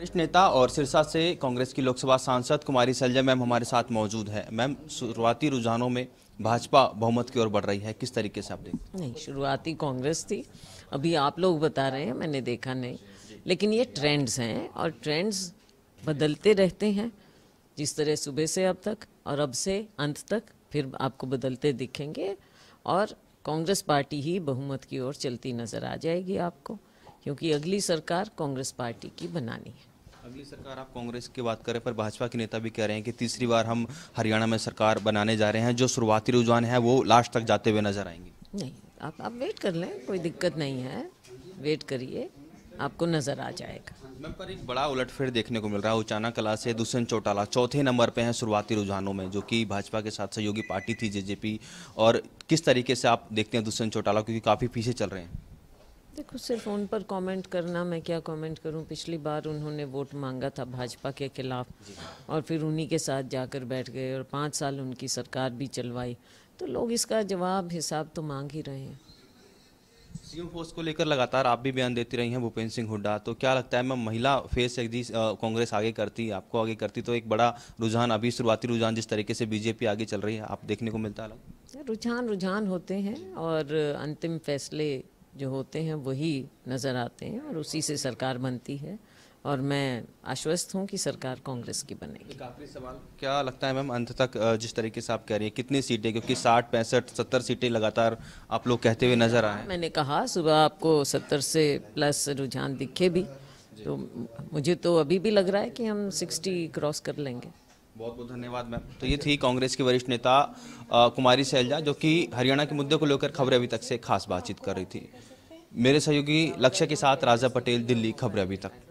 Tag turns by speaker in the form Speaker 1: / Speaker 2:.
Speaker 1: वरिष्ठ नेता और सिरसा से कांग्रेस की लोकसभा सांसद कुमारी सलजा मैम हमारे साथ मौजूद है मैम शुरुआती रुझानों में भाजपा बहुमत की ओर बढ़ रही है किस तरीके से आप देखते नहीं
Speaker 2: शुरुआती कांग्रेस थी अभी आप लोग बता रहे हैं मैंने देखा नहीं लेकिन ये ट्रेंड्स हैं और ट्रेंड्स बदलते रहते हैं जिस तरह सुबह से अब तक और अब से अंत तक फिर आपको बदलते दिखेंगे और कांग्रेस पार्टी ही बहुमत की ओर चलती नज़र आ जाएगी आपको क्योंकि अगली सरकार कांग्रेस पार्टी की बनानी है
Speaker 1: अगली सरकार आप कांग्रेस की बात करें पर भाजपा के नेता भी कह रहे हैं कि तीसरी बार हम हरियाणा में सरकार बनाने जा रहे हैं जो शुरुआती रुझान है वो लास्ट तक जाते हुए नजर आएंगे
Speaker 2: नहीं आप आप वेट कर लें कोई दिक्कत नहीं है वेट करिए आपको नजर आ जाएगा
Speaker 1: मैम पर एक बड़ा उलटफेर देखने को मिल रहा है उचाना कला से दुष्यंत चौटाला चौथे नंबर पे हैं शुरुआती रुझानों में जो कि भाजपा के साथ सहयोगी पार्टी थी जेजेपी और किस तरीके से आप देखते हैं दुष्यंत चौटाला क्योंकि काफ़ी पीछे चल रहे हैं
Speaker 2: देखो सिर्फ उन पर कमेंट करना मैं क्या कमेंट करूं पिछली बार उन्होंने वोट मांगा था भाजपा के खिलाफ और फिर उन्हीं के साथ जाकर बैठ गए और
Speaker 1: पाँच साल उनकी सरकार भी चलवाई तो
Speaker 2: लोग इसका जवाब हिसाब तो मांग ही रहे हैं
Speaker 1: सीएम फोर्स को लेकर लगातार आप भी बयान देती रही हैं भूपेंद्र सिंह हुड्डा तो क्या लगता है मैं महिला फेस यदि कांग्रेस आगे करती आपको आगे करती तो एक बड़ा रुझान अभी शुरुआती रुझान जिस तरीके से बीजेपी आगे चल रही है आप देखने को मिलता
Speaker 2: है रुझान रुझान होते हैं और अंतिम फैसले जो होते हैं वही नज़र आते हैं और उसी से सरकार बनती है और मैं आश्वस्त हूं कि सरकार कांग्रेस की बनेगी
Speaker 1: आखिरी सवाल क्या लगता है मैम अंत तक जिस तरीके से आप कह रही हैं कितनी सीटें क्योंकि साठ पैंसठ सत्तर सीटें लगातार आप लोग कहते हुए नजर आए
Speaker 2: मैंने कहा सुबह आपको सत्तर से प्लस रुझान दिखे भी तो मुझे तो अभी भी लग रहा है कि हम सिक्सटी क्रॉस कर लेंगे
Speaker 1: बहुत बहुत धन्यवाद मैम तो ये थी कांग्रेस की वरिष्ठ नेता आ, कुमारी सैलजा जो कि हरियाणा के मुद्दे को लेकर खबरें अभी तक से खास बातचीत कर रही थी मेरे सहयोगी लक्ष्य के साथ राजा पटेल दिल्ली खबरें अभी तक